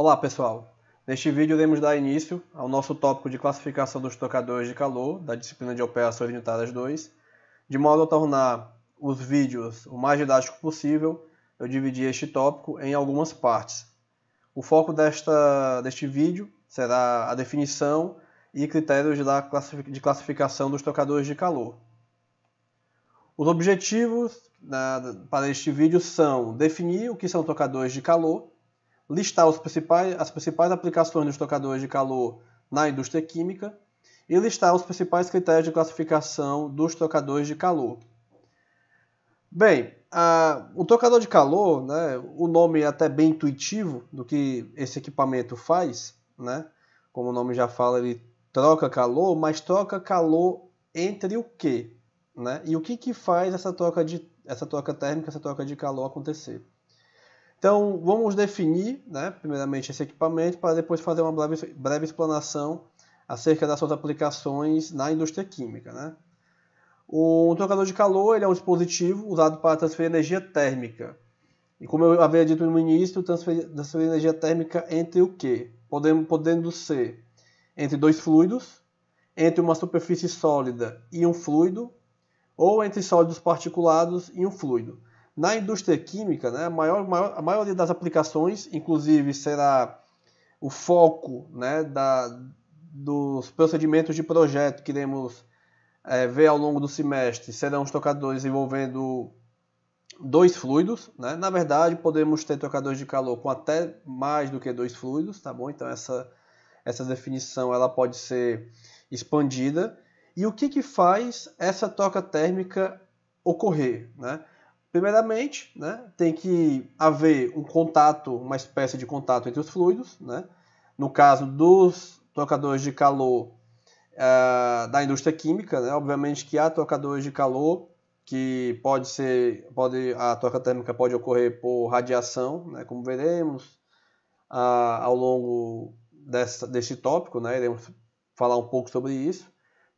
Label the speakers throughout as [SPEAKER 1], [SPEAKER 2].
[SPEAKER 1] Olá pessoal! Neste vídeo iremos dar início ao nosso tópico de classificação dos tocadores de calor da disciplina de operações unitárias 2. De modo a tornar os vídeos o mais didático possível, eu dividi este tópico em algumas partes. O foco desta, deste vídeo será a definição e critérios da de classificação dos tocadores de calor. Os objetivos né, para este vídeo são definir o que são tocadores de calor, listar os principais, as principais aplicações dos trocadores de calor na indústria química e listar os principais critérios de classificação dos trocadores de calor. Bem, a, o trocador de calor, né, o nome é até bem intuitivo do que esse equipamento faz, né? como o nome já fala, ele troca calor, mas troca calor entre o quê? Né? E o que, que faz essa troca, de, essa troca térmica, essa troca de calor acontecer? Então, vamos definir, né, primeiramente, esse equipamento para depois fazer uma breve, breve explanação acerca das suas aplicações na indústria química. Né? O, trocador de calor ele é um dispositivo usado para transferir energia térmica. E como eu havia dito no início, transferir, transferir energia térmica entre o quê? Podendo, podendo ser entre dois fluidos, entre uma superfície sólida e um fluido, ou entre sólidos particulados e um fluido. Na indústria química, né, a, maior, maior, a maioria das aplicações, inclusive, será o foco né, da, dos procedimentos de projeto que iremos é, ver ao longo do semestre serão os trocadores envolvendo dois fluidos. Né? Na verdade, podemos ter trocadores de calor com até mais do que dois fluidos, tá bom? Então essa, essa definição ela pode ser expandida. E o que, que faz essa troca térmica ocorrer? Né? Primeiramente, né, tem que haver um contato, uma espécie de contato entre os fluidos. Né? No caso dos trocadores de calor uh, da indústria química, né, obviamente que há trocadores de calor que pode ser, pode, a troca térmica pode ocorrer por radiação, né, como veremos uh, ao longo dessa, deste tópico, né, iremos falar um pouco sobre isso.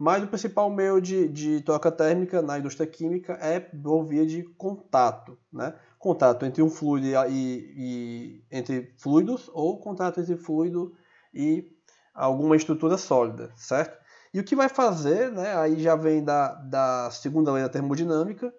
[SPEAKER 1] Mas o principal meio de, de, troca térmica na indústria química é por via de contato, né? Contato entre um fluido e, e, entre fluidos ou contato entre fluido e alguma estrutura sólida, certo? E o que vai fazer, né? Aí já vem da, da segunda lei da termodinâmica,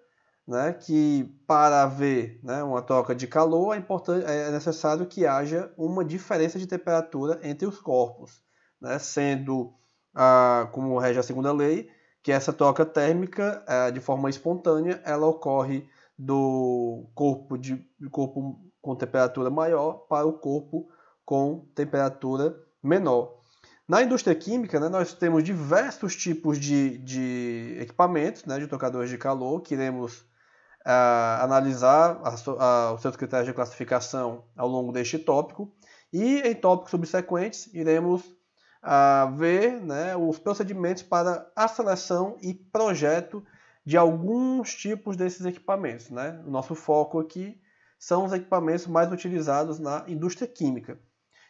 [SPEAKER 1] né? Que para haver né, uma troca de calor é, importante, é, é necessário que haja uma diferença de temperatura entre os corpos, né? Sendo a, como rege a segunda lei, que essa troca térmica, a, é, de forma espontânea, ela ocorre do corpo, de, corpo com temperatura maior para o corpo com temperatura menor. Na indústria química, né, nós temos diversos tipos de, de equipamentos, né, de tocadores de calor, que iremos é, analisar a, a, os seus critérios de classificação ao longo deste tópico. E em tópicos subsequentes, iremos a ver né, os procedimentos para a seleção e projeto de alguns tipos desses equipamentos. Né? O nosso foco aqui são os equipamentos mais utilizados na indústria química.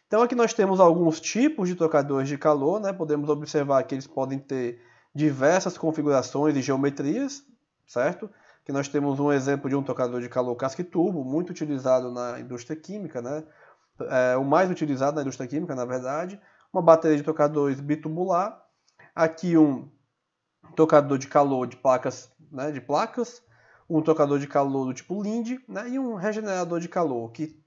[SPEAKER 1] Então aqui nós temos alguns tipos de trocadores de calor, né? podemos observar que eles podem ter diversas configurações e geometrias, certo? Que nós temos um exemplo de um trocador de calor casque turbo, muito utilizado na indústria química, né? É, o mais utilizado na indústria química, na verdade, uma bateria de tocadores bitubular, aqui um tocador de calor de placas, né, de placas, um tocador de calor do tipo LIND né, e um regenerador de calor, que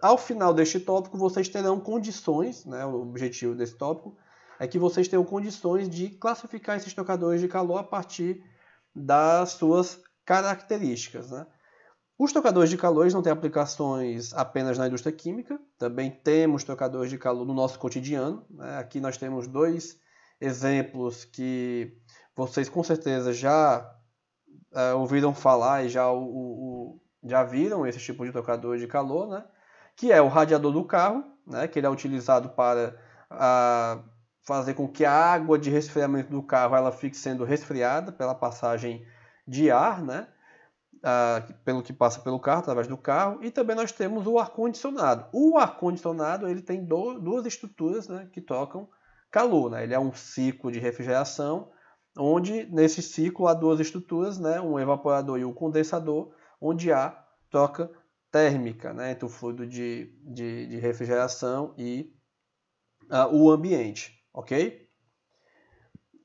[SPEAKER 1] ao final deste tópico vocês terão condições, né, o objetivo desse tópico é que vocês tenham condições de classificar esses tocadores de calor a partir das suas características. Né? Os tocadores de calores não têm aplicações apenas na indústria química, também temos tocadores de calor no nosso cotidiano. Né? Aqui nós temos dois exemplos que vocês com certeza já é, ouviram falar e já, o, o, já viram esse tipo de tocador de calor, né? que é o radiador do carro, né? que ele é utilizado para a, fazer com que a água de resfriamento do carro ela fique sendo resfriada pela passagem de ar, né? ah, pelo que passa pelo carro, através do carro, e também nós temos o ar-condicionado. O ar-condicionado ele tem do, duas estruturas né, que trocam calor. Né? Ele é um ciclo de refrigeração, onde nesse ciclo há duas estruturas, né, um evaporador e um condensador, onde há troca térmica né, entre o fluido de, de, de refrigeração e ah, o ambiente. ok?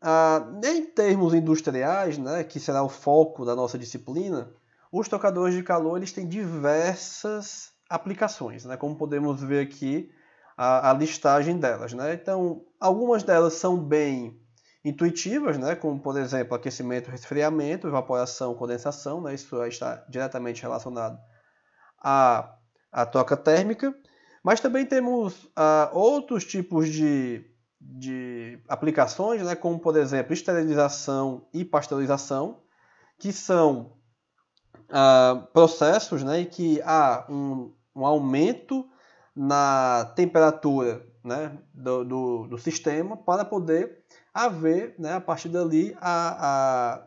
[SPEAKER 1] Ah, em termos industriais, né, que será o foco da nossa disciplina, os tocadores de calor eles têm diversas aplicações, né? como podemos ver aqui a, a listagem delas. Né? Então, algumas delas são bem intuitivas, né? como por exemplo aquecimento, resfriamento, evaporação, condensação, né? isso está diretamente relacionado à, à troca térmica. Mas também temos uh, outros tipos de, de aplicações, né? como por exemplo esterilização e pasteurização, que são ah, processos né, em que há um, um aumento na temperatura né, do, do, do, sistema para poder haver, né, a partir dali, a,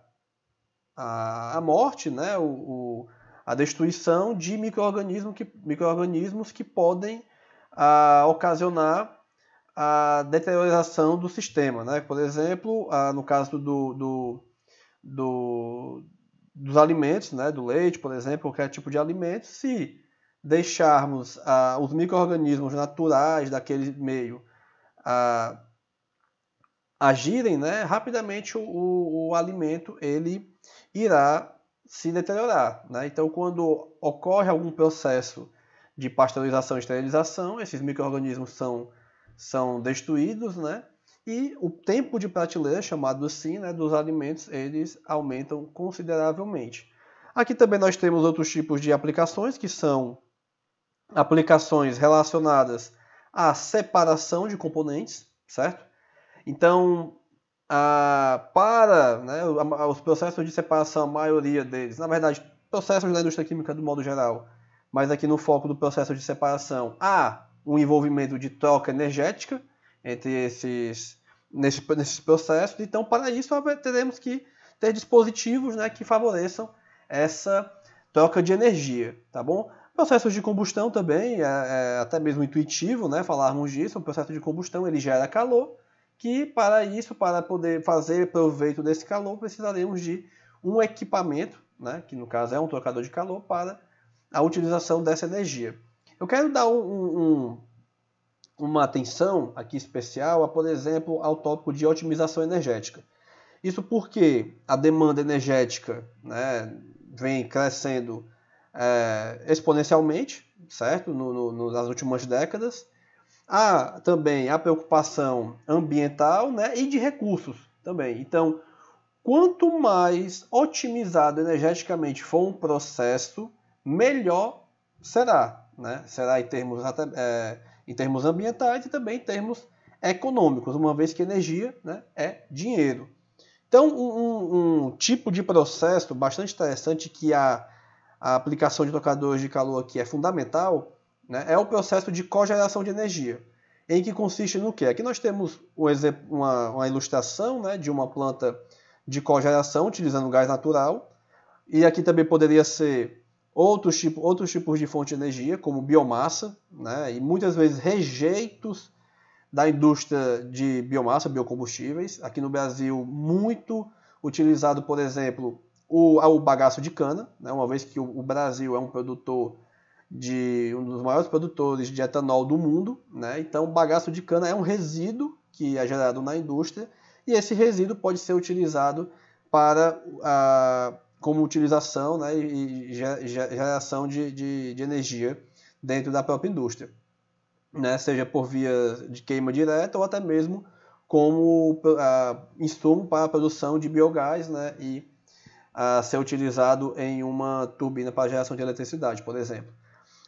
[SPEAKER 1] a, a morte, né, o, o a destruição de micro-organismos que, micro que podem ah, ocasionar a deterioração do sistema. Né? Por exemplo, no caso do, do, do, dos alimentos, né, do leite, por exemplo, qualquer tipo de alimento, se deixarmos ah, os micro-organismos naturais daquele meio ah, agirem, né, rapidamente o, o, o, alimento ele irá se deteriorar. Né? Então, quando ocorre algum processo de pasteurização e esterilização, esses micro-organismos são, são destruídos, né? E o tempo de prateleira, chamado assim, né, dos alimentos, eles aumentam consideravelmente. Aqui também nós temos outros tipos de aplicações, que são aplicações relacionadas à separação de componentes, certo? Então, a, para né, os processos de separação, a maioria deles, na verdade, processos da indústria química do modo geral, mas aqui no foco do processo de separação, há um envolvimento de troca energética, entre esses nesses, processos. Então, para isso, teremos que ter dispositivos né, que favoreçam essa troca de energia, tá bom? Processos de combustão também, é, é até mesmo intuitivo, né, falarmos disso, o processo de combustão ele gera calor, que para isso, para poder fazer proveito desse calor, precisaremos de um equipamento, né, que no caso é um trocador de calor, para a utilização dessa energia. Eu quero dar um, um, uma atenção aqui especial, a, por exemplo, ao tópico de otimização energética. Isso porque a demanda energética né, vem crescendo é, exponencialmente, certo, no, no, nas últimas décadas. Há também a preocupação ambiental né, e de recursos também. Então, quanto mais otimizado energeticamente for um processo, melhor será. Né? Será em termos até, é, em termos ambientais e também em termos econômicos, uma vez que energia né, é dinheiro. Então, um, um, tipo de processo bastante interessante que a, a, aplicação de tocadores de calor aqui é fundamental né, é o processo de cogeração de energia, em que consiste no que? Aqui nós temos um exemplo, uma, uma, ilustração né, de uma planta de cogeração utilizando gás natural, e aqui também poderia ser outros, tipo, outros tipos de fonte de energia, como biomassa, né, e muitas vezes rejeitos da indústria de biomassa, biocombustíveis. Aqui no Brasil, muito utilizado, por exemplo, o, o bagaço de cana, né, uma vez que o, o, Brasil é um produtor de um dos maiores produtores de etanol do mundo, né, então o bagaço de cana é um resíduo que é gerado na indústria e esse resíduo pode ser utilizado para a ah, como utilização né, e geração de, de, de energia dentro da própria indústria, né, seja por via de queima direta ou até mesmo como ah, insumo para a produção de biogás né, e a ah, ser utilizado em uma turbina para geração de eletricidade, por exemplo.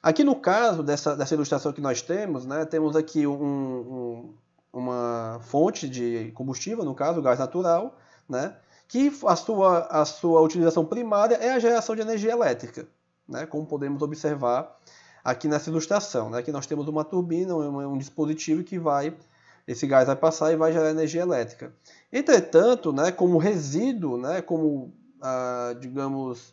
[SPEAKER 1] Aqui no caso dessa, dessa ilustração que nós temos, né, temos aqui um, um, uma fonte de combustível, no caso, gás natural, né, que a sua, a sua utilização primária é a geração de energia elétrica, né? como podemos observar aqui nessa ilustração. Né? Aqui nós temos uma turbina, um, um dispositivo que vai esse gás vai passar e vai gerar energia elétrica. Entretanto, né, como resíduo, né, como, ah, digamos,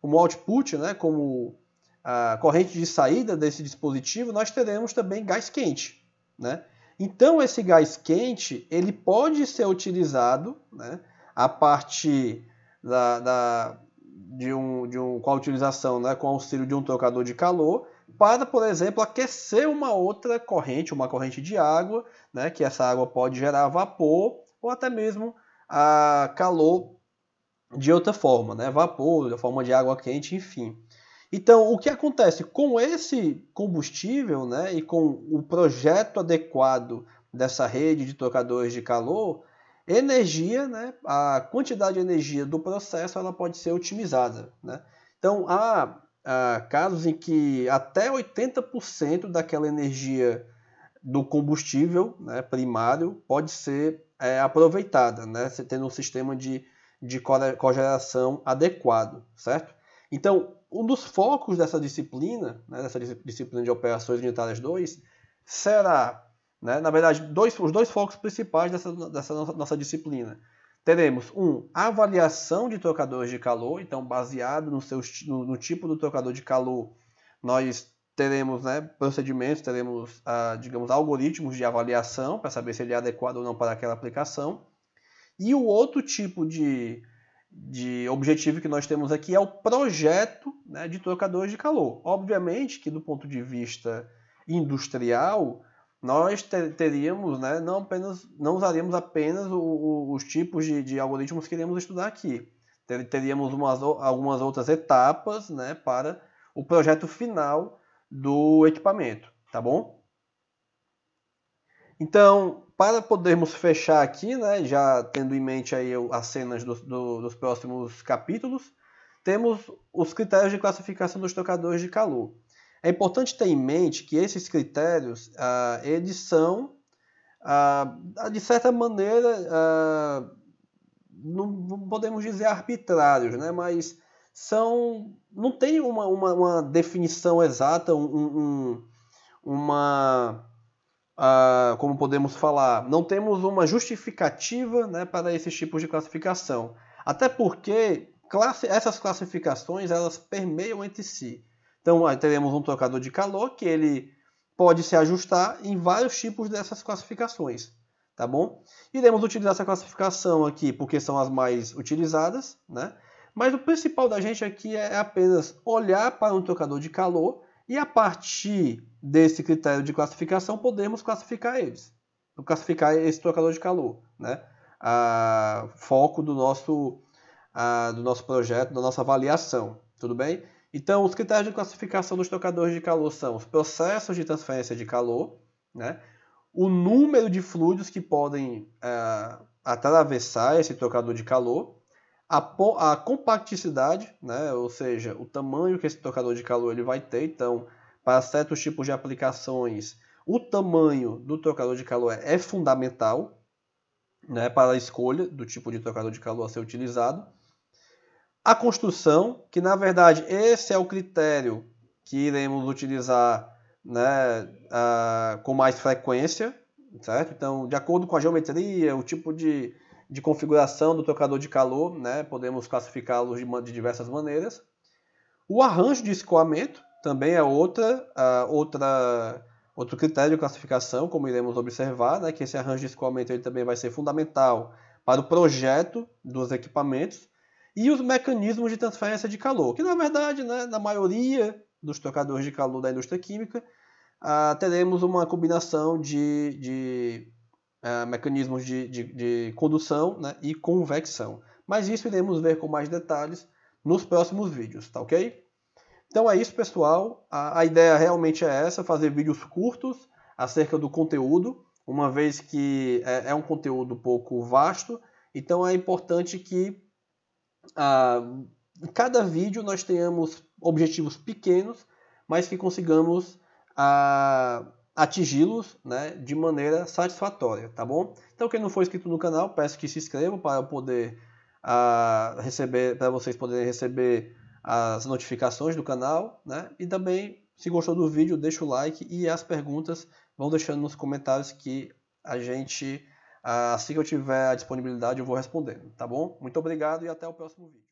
[SPEAKER 1] como output, né, como a ah, corrente de saída desse dispositivo, nós teremos também gás quente. Né? Então, esse gás quente ele pode ser utilizado né, a partir da, da, de, um, de um, com a utilização, né, com o auxílio de um trocador de calor, para, por exemplo, aquecer uma outra corrente, uma corrente de água, né, que essa água pode gerar vapor ou até mesmo a calor de outra forma, né, vapor, da forma de água quente, enfim. Então, o que acontece com esse combustível né, e com o projeto adequado dessa rede de trocadores de calor, Energia, né? a quantidade de energia do processo ela pode ser otimizada. Né? Então, há, há casos em que até 80% daquela energia do combustível né, primário pode ser é, aproveitada, né? Você tendo um sistema de, de cogeração adequado, certo? Então, um dos focos dessa disciplina, né, dessa disciplina de operações unitárias 2, será né? Na verdade, dois, os dois focos principais dessa, dessa nossa, nossa disciplina. Teremos um, avaliação de trocadores de calor, então baseado no, seu, no, no tipo do trocador de calor, nós teremos né, procedimentos, teremos, ah, digamos, algoritmos de avaliação para saber se ele é adequado ou não para aquela aplicação. E o outro tipo de, de objetivo que nós temos aqui é o projeto né, de trocadores de calor. Obviamente que do ponto de vista industrial, nós teríamos, né, não, apenas, não usaríamos apenas o, o, os tipos de, de, algoritmos que iremos estudar aqui. Teríamos umas, algumas outras etapas né, para o projeto final do equipamento, tá bom? Então, para podermos fechar aqui, né, já tendo em mente aí as cenas do, do, dos próximos capítulos, temos os critérios de classificação dos trocadores de calor. É importante ter em mente que esses critérios, ah, eles são, ah, de certa maneira, ah, não podemos dizer arbitrários, né? mas são, não tem uma, uma, uma definição exata, um, um, uma, ah, como podemos falar, não temos uma justificativa né, para esses tipos de classificação. Até porque classe, essas classificações elas permeiam entre si. Então, teremos um trocador de calor que ele pode se ajustar em vários tipos dessas classificações, tá bom? Iremos utilizar essa classificação aqui porque são as mais utilizadas, né? Mas o principal da gente aqui é apenas olhar para um trocador de calor e a partir desse critério de classificação podemos classificar eles, classificar esse trocador de calor, né? A foco do nosso, a, do nosso projeto, da nossa avaliação, tudo bem? Então, os critérios de classificação dos trocadores de calor são os processos de transferência de calor, né? o número de fluidos que podem uh, atravessar esse trocador de calor, a, a compacticidade, né? ou seja, o tamanho que esse trocador de calor ele vai ter. Então, para certos tipos de aplicações, o tamanho do trocador de calor é fundamental né? para a escolha do tipo de trocador de calor a ser utilizado. A construção, que na verdade esse é o critério que iremos utilizar né, uh, com mais frequência, certo? Então, de acordo com a geometria, o tipo de, de configuração do trocador de calor, né, podemos classificá-los de, de, diversas maneiras. O arranjo de escoamento também é outra, uh, outra, outro critério de classificação, como iremos observar, né, que esse arranjo de escoamento ele também vai ser fundamental para o projeto dos equipamentos e os mecanismos de transferência de calor, que na verdade, né, na maioria dos trocadores de calor da indústria química, ah, teremos uma combinação de, de eh, mecanismos de, de, de condução né, e convecção. Mas isso iremos ver com mais detalhes nos próximos vídeos, tá ok? Então é isso, pessoal. A, a ideia realmente é essa, fazer vídeos curtos acerca do conteúdo, uma vez que é, é um conteúdo pouco vasto, então é importante que em ah, cada vídeo nós tenhamos objetivos pequenos, mas que consigamos ah, atingi-los né, de maneira satisfatória, tá bom? Então quem não for inscrito no canal, peço que se inscreva para poder ah, receber, para vocês poderem receber as notificações do canal, né? E também, se gostou do vídeo, deixa o like e as perguntas vão deixando nos comentários que a gente Assim ah, que eu tiver a disponibilidade, eu vou respondendo, tá bom? Muito obrigado e até o próximo vídeo.